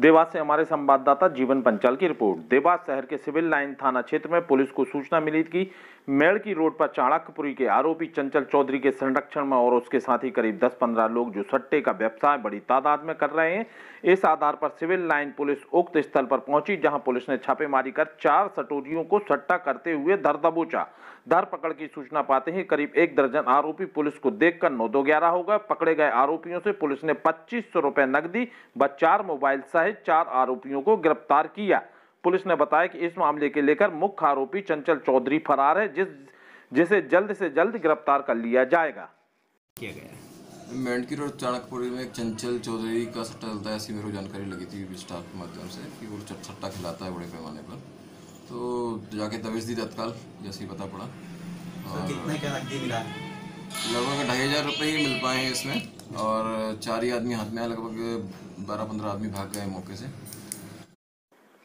देवास से हमारे संवाददाता जीवन पंचाल की रिपोर्ट देवास शहर के सिविल लाइन थाना क्षेत्र में पुलिस को सूचना मिली कि मेड़ की रोड पर चाणक्यपुरी के आरोपी चंचल चौधरी के संरक्षण में और उसके साथ ही करीब 10-15 लोग जो सट्टे का व्यवसाय बड़ी तादाद में कर रहे हैं इस आधार पर सिविल लाइन पुलिस उक्त स्थल पर पहुंची जहां पुलिस ने छापेमारी कर चार सटोरियों को सट्टा करते हुए धर दबोचा धर पकड़ की सूचना पाते ही करीब एक दर्जन आरोपी पुलिस को देखकर नौ दो ग्यारह हो गए पकड़े गए आरोपियों से पुलिस ने पच्चीस सौ रुपए नकदी व चार मोबाइल सहित सहित चार आरोपियों को गिरफ्तार किया पुलिस ने बताया कि इस मामले के लेकर मुख्य आरोपी चंचल चौधरी फरार है जिस जिसे जल्द से जल्द गिरफ्तार कर लिया जाएगा किया रोड चाणकपुरी में एक चंचल चौधरी का सट्टा चलता है ऐसी मेरे को जानकारी लगी थी स्टाफ के माध्यम से कि वो सट्टा खिलाता है बड़े पैमाने पर तो जाके दबिश दी तत्काल जैसे ही पता पड़ा और लगभग ढाई हज़ार रुपये ही मिल पाए हैं इसमें और चार ही आदमी हाथ में आए लगभग बारह पंद्रह आदमी भाग गए मौके से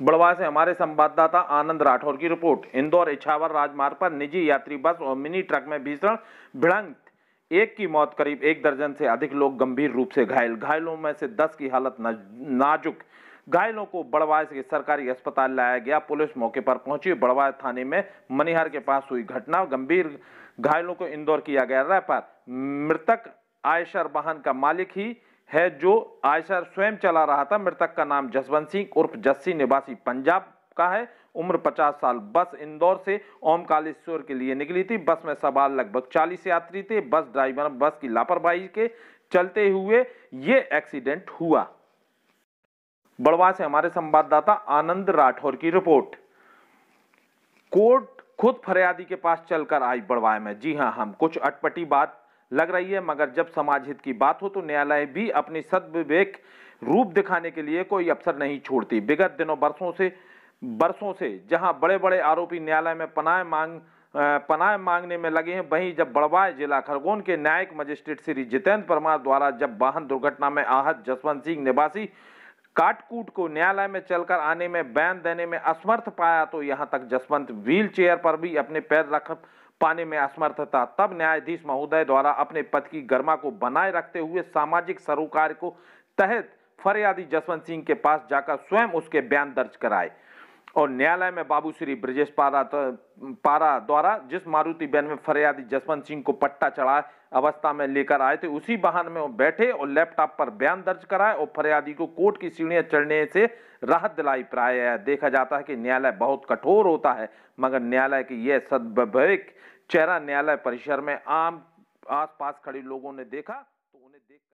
बड़वा से हमारे संवाददाता आनंद राठौर की रिपोर्ट इंदौर इछावर राजमार्ग पर निजी यात्री बस और मिनी ट्रक में भीषण भिड़ंत एक की मौत करीब एक दर्जन से अधिक लोग गंभीर रूप से घायल घायलों में से दस की हालत नाजुक घायलों को बड़वास के सरकारी अस्पताल लाया गया पुलिस मौके पर पहुंची बड़वास थाने में मनिहार के पास हुई घटना गंभीर घायलों को इंदौर किया गया रेफर मृतक आयशर वाहन का मालिक ही है जो आयशर स्वयं चला रहा था मृतक का नाम जसवंत सिंह उर्फ जस्सी निवासी पंजाब का है उम्र 50 साल बस इंदौर से ओम कालेश्वर के लिए निकली थी बस में सवार लगभग 40 यात्री थे बस ड्राइवर बस की लापरवाही के चलते हुए ये एक्सीडेंट हुआ बड़वा से हमारे संवाददाता आनंद राठौर की रिपोर्ट कोर्ट खुद फरियादी के पास चलकर आई बड़वा में जी हाँ हम कुछ अटपटी बात लग रही है मगर जब समाज हित की बात हो तो न्यायालय भी अपनी सदविवेक रूप दिखाने के लिए कोई अवसर नहीं छोड़ती विगत दिनों बरसों से बरसों से जहां बड़े बड़े आरोपी न्यायालय में पनाह मांग पनाह मांगने में लगे हैं वहीं जब बड़वाए जिला खरगोन के न्यायिक मजिस्ट्रेट श्री जितेंद्र परमार द्वारा जब वाहन दुर्घटना में आहत जसवंत सिंह निवासी काटकूट को न्यायालय में चलकर आने में बैन देने में असमर्थ पाया तो यहां तक जसवंत व्हील चेयर पर भी अपने पैर रख पाने में असमर्थ था तब न्यायाधीश महोदय द्वारा अपने पद की गर्मा को बनाए रखते हुए सामाजिक सरोकार को तहत फरियादी जसवंत सिंह के पास जाकर स्वयं उसके बयान दर्ज कराए और न्यायालय में बाबू श्री ब्रजेश पारा पारा द्वारा जिस मारुति बयान में फरियादी जसवंत सिंह को पट्टा चढ़ा अवस्था में लेकर आए थे उसी वाहन में वो बैठे और लैपटॉप पर बयान दर्ज कराए और फरियादी को कोर्ट की सीढ़ियां चढ़ने से राहत दिलाई प्राय देखा जाता है कि न्यायालय बहुत कठोर होता है मगर न्यायालय की यह सदभविक चेहरा न्यायालय परिसर में आम आसपास खड़े लोगों ने देखा तो उन्हें देख